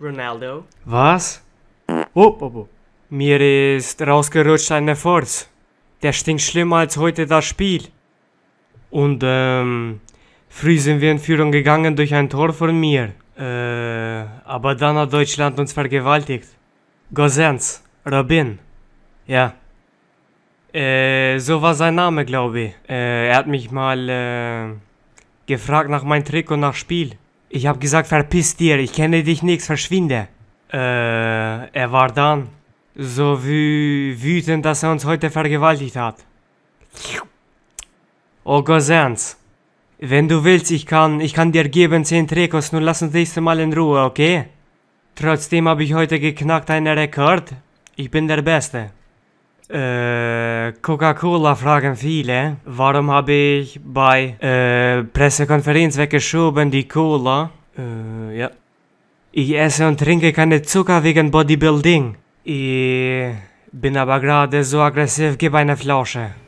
Ronaldo. Was? Oh, oh, oh. Mir ist rausgerutscht eine Force. Der stinkt schlimmer als heute das Spiel. Und ähm, früh sind wir in Führung gegangen durch ein Tor von mir. Äh, aber dann hat Deutschland uns vergewaltigt. Gosens, Robin. Ja. Äh, so war sein Name, glaube ich. Äh, er hat mich mal äh, gefragt nach meinem Trick und nach Spiel. Ich hab gesagt, verpiss dir, ich kenne dich nichts, verschwinde. Äh, er war dann so wü wütend, dass er uns heute vergewaltigt hat. Oh Gosens, wenn du willst, ich kann, ich kann dir geben 10 Trekos, nur lass uns das nächste Mal in Ruhe, okay? Trotzdem habe ich heute geknackt einen Rekord. Ich bin der Beste. Äh, Coca-Cola fragen viele. Warum habe ich bei äh, Pressekonferenz weggeschoben die Cola? Äh, ja. Ich esse und trinke keine Zucker wegen Bodybuilding. Ich bin aber gerade so aggressiv, gib eine Flasche.